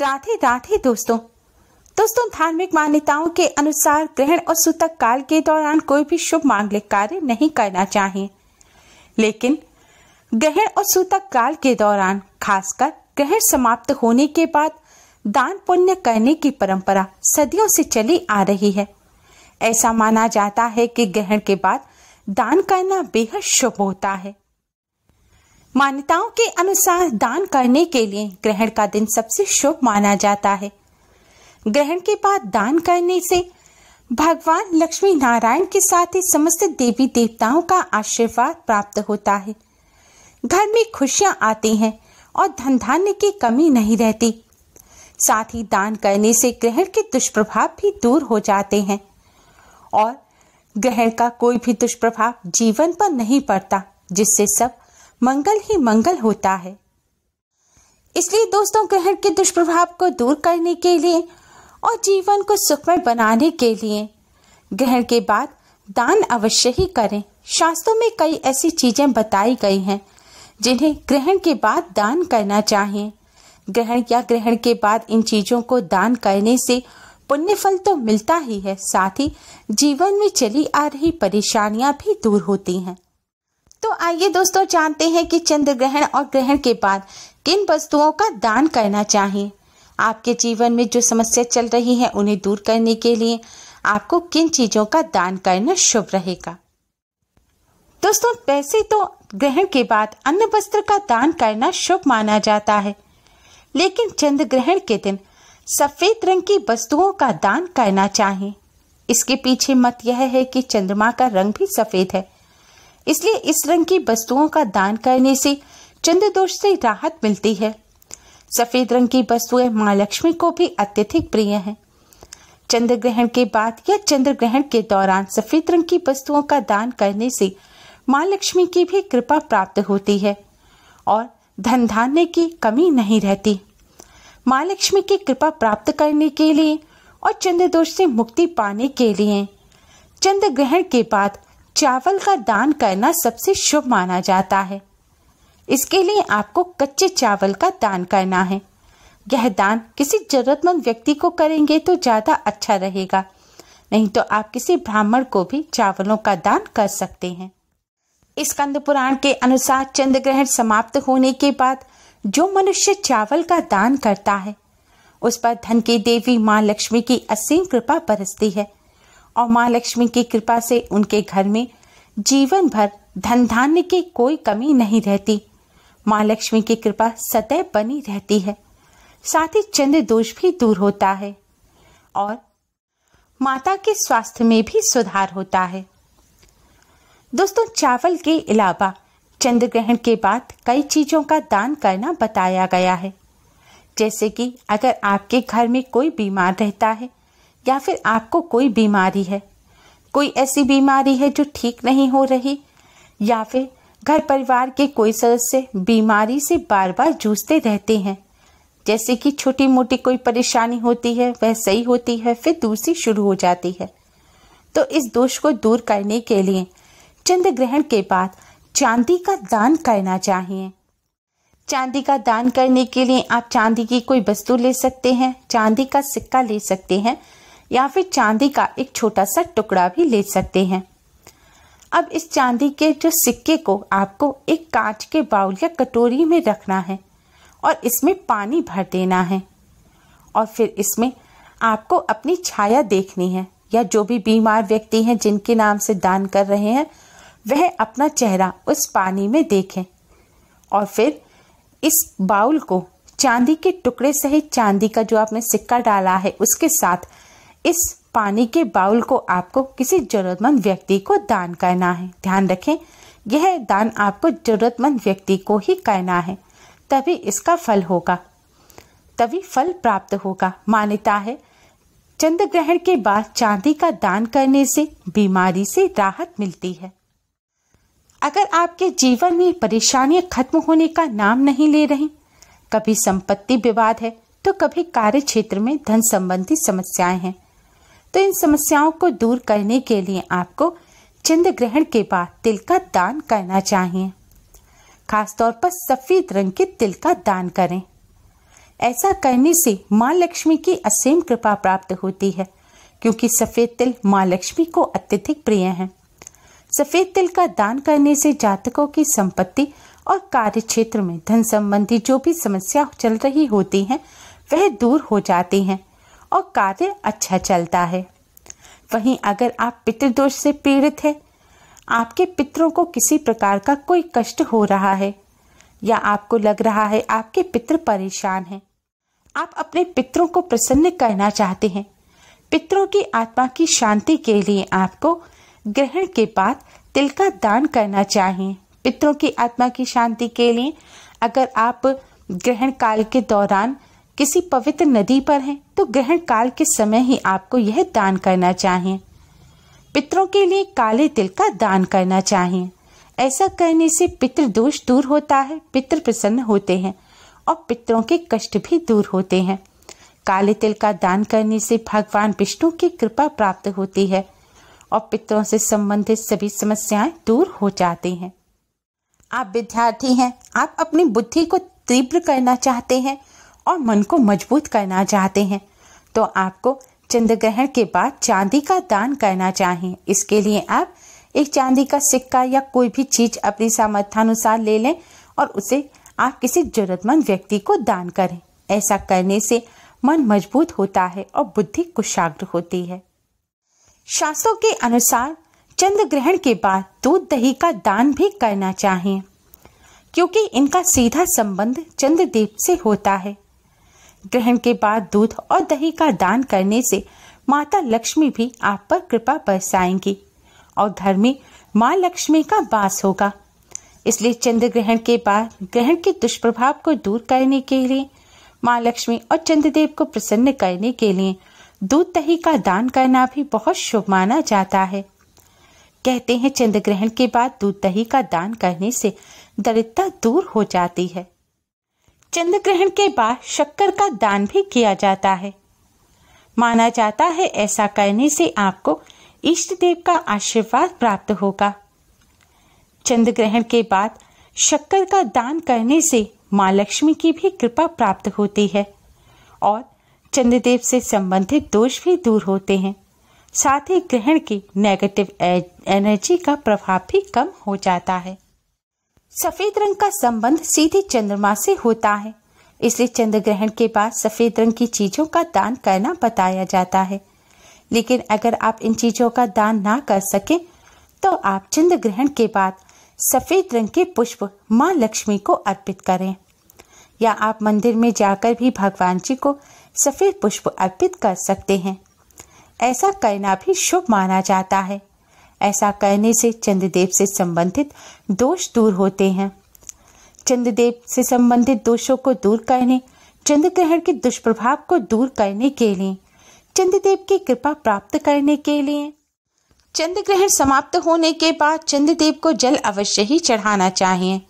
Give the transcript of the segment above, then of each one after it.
राधे राधे दोस्तों दोस्तों धार्मिक मान्यताओं के अनुसार ग्रहण और सूतक काल के दौरान कोई भी शुभ मांगलिक कार्य नहीं करना चाहिए लेकिन ग्रहण और सूतक काल के दौरान खासकर ग्रहण समाप्त होने के बाद दान पुण्य करने की परंपरा सदियों से चली आ रही है ऐसा माना जाता है कि ग्रहण के बाद दान करना बेहद शुभ होता है मान्यताओं के अनुसार दान करने के लिए ग्रहण का दिन सबसे शुभ माना जाता है ग्रहण के बाद दान करने से भगवान लक्ष्मी नारायण के साथ ही समस्त देवी देवताओं का आशीर्वाद प्राप्त होता है घर में खुशियां आती हैं और धन धान्य की कमी नहीं रहती साथ ही दान करने से ग्रहण के दुष्प्रभाव भी दूर हो जाते हैं और ग्रहण का कोई भी दुष्प्रभाव जीवन पर नहीं पड़ता जिससे सब मंगल ही मंगल होता है इसलिए दोस्तों ग्रहण के दुष्प्रभाव को दूर करने के लिए और जीवन को सुखमय बनाने के लिए ग्रहण के बाद दान अवश्य ही करें शास्त्रों में कई ऐसी चीजें बताई गई हैं जिन्हें ग्रहण के बाद दान करना चाहिए ग्रहण या ग्रहण के बाद इन चीजों को दान करने से पुण्य फल तो मिलता ही है साथ ही जीवन में चली आ रही परेशानियां भी दूर होती हैं तो आइए दोस्तों जानते हैं कि चंद्र ग्रहण और ग्रहण के बाद किन वस्तुओं का दान करना चाहिए आपके जीवन में जो समस्या चल रही है उन्हें दूर करने के लिए आपको किन चीजों का दान करना शुभ रहेगा दोस्तों पैसे तो ग्रहण के बाद अन्न वस्त्र का दान करना शुभ माना जाता है लेकिन चंद्र ग्रहण के दिन सफेद रंग की वस्तुओं का दान करना चाहिए इसके पीछे मत यह है कि चंद्रमा का रंग भी सफेद है इसलिए इस रंग की वस्तुओं का दान करने से चंद्र दोष से राहत मिलती है सफेद रंग की वस्तुएं माँ लक्ष्मी को भी अत्यधिक प्रिय हैं चंद्र ग्रहण के बाद या चंद्र ग्रहण के दौरान सफेद रंग की वस्तुओं का दान करने से माँ लक्ष्मी की भी कृपा प्राप्त होती है और धन धान्य की कमी नहीं रहती माँ लक्ष्मी की कृपा प्राप्त करने के लिए और चंद्र दोष से मुक्ति पाने के लिए चंद्र ग्रहण के बाद चावल का दान करना सबसे शुभ माना जाता है इसके लिए आपको कच्चे चावल का दान करना है यह दान किसी जरूरतमंद व्यक्ति को करेंगे तो ज़्यादा अच्छा रहेगा नहीं तो आप किसी ब्राह्मण को भी चावलों का दान कर सकते हैं इस कंद पुराण के अनुसार चंद्र ग्रहण समाप्त होने के बाद जो मनुष्य चावल का दान करता है उस पर धन की देवी माँ लक्ष्मी की असीम कृपा बरसती है और माँ लक्ष्मी की कृपा से उनके घर में जीवन भर धन धान्य की कोई कमी नहीं रहती माँ लक्ष्मी की कृपा सदैव बनी रहती है साथ ही चंद्र दोष भी दूर होता है और माता के स्वास्थ्य में भी सुधार होता है दोस्तों चावल के अलावा चंद्र ग्रहण के बाद कई चीजों का दान करना बताया गया है जैसे कि अगर आपके घर में कोई बीमार रहता है या फिर आपको कोई बीमारी है कोई ऐसी बीमारी है जो ठीक नहीं हो रही या फिर घर परिवार के कोई सदस्य बीमारी से बार बार जूझते रहते हैं जैसे कि छोटी मोटी कोई परेशानी होती है वह सही होती है फिर दूसरी शुरू हो जाती है तो इस दोष को दूर करने के लिए चंद्र ग्रहण के बाद चांदी का दान करना चाहिए चांदी का दान करने के लिए आप चांदी की कोई वस्तु ले सकते हैं चांदी का सिक्का ले सकते हैं या फिर चांदी का एक छोटा सा टुकड़ा भी ले सकते हैं अब इस चांदी के जो सिक्के को आपको एक कांच के बाउल या कटोरी में रखना है और इसमें पानी भर देना है और फिर इसमें आपको अपनी छाया देखनी है या जो भी बीमार व्यक्ति हैं जिनके नाम से दान कर रहे हैं वह अपना चेहरा उस पानी में देखें और फिर इस बाउल को चांदी के टुकड़े सहित चांदी का जो आपने सिक्का डाला है उसके साथ इस पानी के बाउल को आपको किसी जरूरतमंद व्यक्ति को दान करना है ध्यान रखें यह दान आपको जरूरतमंद व्यक्ति को ही करना है तभी इसका फल होगा तभी फल प्राप्त होगा मान्यता है चंद्र ग्रहण के बाद चांदी का दान करने से बीमारी से राहत मिलती है अगर आपके जीवन में परेशानियां खत्म होने का नाम नहीं ले रही कभी संपत्ति विवाद है तो कभी कार्य क्षेत्र में धन संबंधी समस्याएं हैं तो इन समस्याओं को दूर करने के लिए आपको चंद्र ग्रहण के बाद तिल का दान करना चाहिए खासतौर पर सफेद रंग के तिल का दान करें ऐसा करने से माँ लक्ष्मी की असीम कृपा प्राप्त होती है क्योंकि सफेद तिल माँ लक्ष्मी को अत्यधिक प्रिय है सफेद तिल का दान करने से जातकों की संपत्ति और कार्य क्षेत्र में धन संबंधी जो भी समस्या चल रही होती हैं वह दूर हो जाती हैं और कार्य अच्छा चलता है वहीं अगर आप पितृदोष से पीड़ित हैं आपके पितरों को किसी प्रकार का कोई कष्ट हो रहा है या आपको लग रहा है आपके पितर परेशान हैं आप अपने पितरों को प्रसन्न करना चाहते हैं पितरों की आत्मा की शांति के लिए आपको ग्रहण के बाद तिल का दान करना चाहिए पितरों की आत्मा की शांति के लिए अगर आप ग्रहण काल के दौरान किसी पवित्र नदी पर हैं तो ग्रहण काल के समय ही आपको यह दान करना चाहिए पितरों के लिए काले तिल का दान करना चाहिए ऐसा करने से पितृ दोष दूर होता है पितृ प्रसन्न होते हैं और पितरों के कष्ट भी दूर होते हैं काले तिल का दान करने से भगवान विष्णु की कृपा प्राप्त होती है और पितरों से संबंधित सभी समस्याएं दूर हो जाती हैं आप विद्यार्थी हैं आप अपनी बुद्धि को तीव्र करना चाहते हैं और मन को मजबूत करना चाहते हैं तो आपको चंद्र ग्रहण के बाद चांदी का दान करना चाहें इसके लिए आप एक चांदी का सिक्का या कोई भी चीज अपनी सामर्थ्यानुसार ले लें और उसे आप किसी जरूरतमंद व्यक्ति को दान करें ऐसा करने से मन मजबूत होता है और बुद्धि कुशाग्र होती है शास्त्रों के अनुसार चंद्र ग्रहण के बाद दूध दही का दान भी करना चाहिए क्योंकि इनका सीधा संबंध चंद्रदेव से होता है ग्रहण के बाद दूध और दही का दान करने से माता लक्ष्मी भी आप पर कृपा बरसाएंगी और घर में माँ लक्ष्मी का वास होगा इसलिए चंद्र ग्रहण के बाद ग्रहण के दुष्प्रभाव को दूर करने के लिए माँ लक्ष्मी और चंद्रदेव को प्रसन्न करने के लिए दूध दही का दान करना भी बहुत शुभ माना जाता है कहते हैं चंद्र ग्रहण के बाद दूध दही का दान करने से दरिद्रता दूर हो जाती है चंद्र ग्रहण के बाद शक्कर का दान भी किया जाता है माना जाता है ऐसा करने से आपको इष्ट देव का आशीर्वाद प्राप्त होगा चंद्र ग्रहण के बाद शक्कर का दान करने से माँ लक्ष्मी की भी कृपा प्राप्त होती है और चंद्रदेव से संबंधित दोष भी दूर होते हैं साथ ही ग्रहण की नेगेटिव एनर्जी e- का प्रभाव भी कम हो जाता है सफेद रंग का संबंध सीधे चंद्रमा से होता है इसलिए चंद्र ग्रहण के बाद सफेद रंग की चीजों का दान करना बताया जाता है लेकिन अगर आप इन चीजों का दान ना कर सके तो आप चंद्र ग्रहण के बाद सफेद रंग के पुष्प माँ लक्ष्मी को अर्पित करें या आप मंदिर में जाकर भी भगवान जी को सफेद पुष्प अर्पित कर सकते हैं ऐसा करना भी शुभ माना जाता है ऐसा करने से चंद्रदेव से संबंधित दोष दूर होते हैं चंद्रदेव से संबंधित दोषों को दूर करने चंद्र ग्रहण के दुष्प्रभाव को दूर करने के लिए चंद्रदेव की कृपा प्राप्त करने के लिए चंद्र ग्रहण समाप्त होने के बाद चंद्रदेव को जल अवश्य ही चढ़ाना चाहिए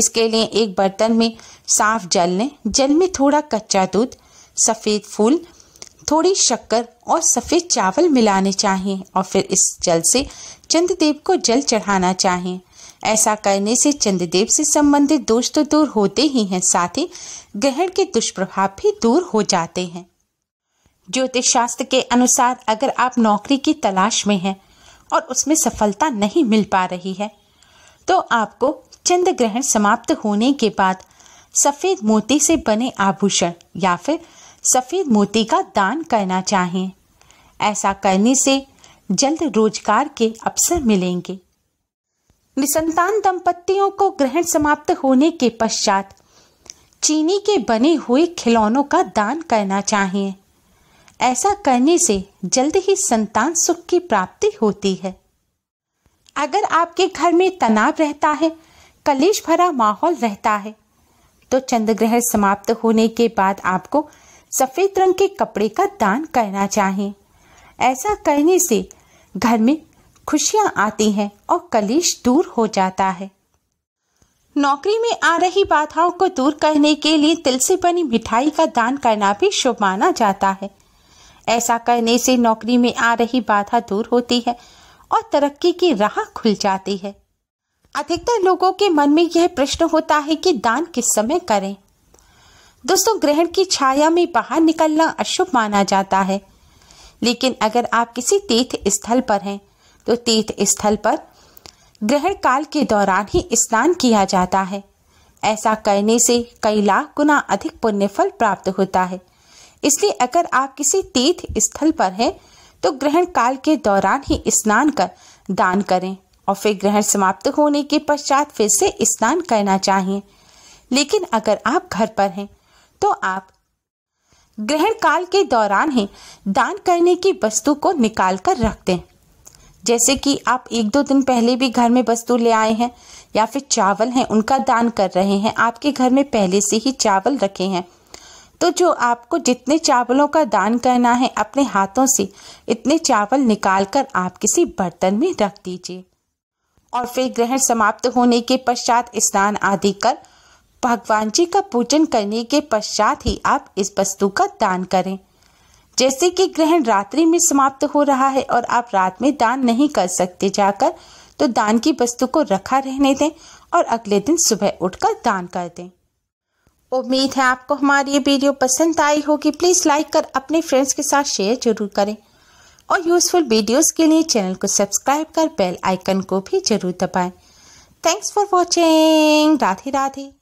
इसके लिए एक बर्तन में साफ जल लें जल में थोड़ा कच्चा दूध सफ़ेद फूल थोड़ी शक्कर और सफ़ेद चावल मिलाने चाहिए और फिर इस जल से चंद्रदेव को जल चढ़ाना चाहिए ऐसा करने से चंद्रदेव से संबंधित दोष तो दूर होते ही हैं साथ ही ग्रहण के दुष्प्रभाव भी दूर हो जाते हैं ज्योतिष शास्त्र के अनुसार अगर आप नौकरी की तलाश में हैं और उसमें सफलता नहीं मिल पा रही है तो आपको चंद्र ग्रहण समाप्त होने के बाद सफ़ेद मोती से बने आभूषण या फिर सफ़ेद मोती का दान करना चाहें ऐसा करने से जल्द रोजगार के अवसर मिलेंगे निसंतान दंपतियों को ग्रहण समाप्त होने के पश्चात चीनी के बने हुए खिलौनों का दान करना चाहिए ऐसा करने से जल्द ही संतान सुख की प्राप्ति होती है अगर आपके घर में तनाव रहता है कलेश भरा माहौल रहता है तो चंद्र ग्रहण समाप्त होने के बाद आपको सफ़ेद रंग के कपड़े का दान करना चाहें ऐसा करने से घर में खुशियां आती हैं और कलेश दूर हो जाता है नौकरी में आ रही बाधाओं को दूर करने के लिए तिल से बनी मिठाई का दान करना भी शुभ माना जाता है ऐसा करने से नौकरी में आ रही बाधा दूर होती है और तरक्की की राह खुल जाती है अधिकतर लोगों के मन में यह प्रश्न होता है कि दान किस समय करें दोस्तों ग्रहण की छाया में बाहर निकलना अशुभ माना जाता है लेकिन अगर आप किसी तीर्थ स्थल पर हैं तो तीर्थ स्थल पर ग्रहण काल के दौरान ही स्नान किया जाता है ऐसा करने से कई लाख गुना अधिक पुण्यफल प्राप्त होता है इसलिए अगर आप किसी तीर्थ स्थल पर हैं तो ग्रहण काल के दौरान ही स्नान कर दान करें और फिर ग्रहण समाप्त होने के पश्चात फिर से स्नान करना चाहिए लेकिन अगर आप घर पर हैं तो आप ग्रहण काल के दौरान ही दान करने की वस्तु को निकाल कर रख दें जैसे कि आप एक दो दिन पहले भी घर में वस्तु ले आए हैं या फिर चावल हैं उनका दान कर रहे हैं आपके घर में पहले से ही चावल रखे हैं तो जो आपको जितने चावलों का दान करना है अपने हाथों से इतने चावल निकाल कर आप किसी बर्तन में रख दीजिए और फिर ग्रहण समाप्त होने के पश्चात स्नान आदि कर भगवान जी का पूजन करने के पश्चात ही आप इस वस्तु का दान करें जैसे कि ग्रहण रात्रि में समाप्त हो रहा है और आप रात में दान नहीं कर सकते जाकर तो दान की वस्तु को रखा रहने दें और अगले दिन सुबह उठकर दान कर दें उम्मीद है आपको हमारी ये वीडियो पसंद आई होगी प्लीज़ लाइक कर अपने फ्रेंड्स के साथ शेयर जरूर करें और यूज़फुल वीडियोस के लिए चैनल को सब्सक्राइब कर बेल आइकन को भी जरूर दबाएं thanks for watching Radhe Radhe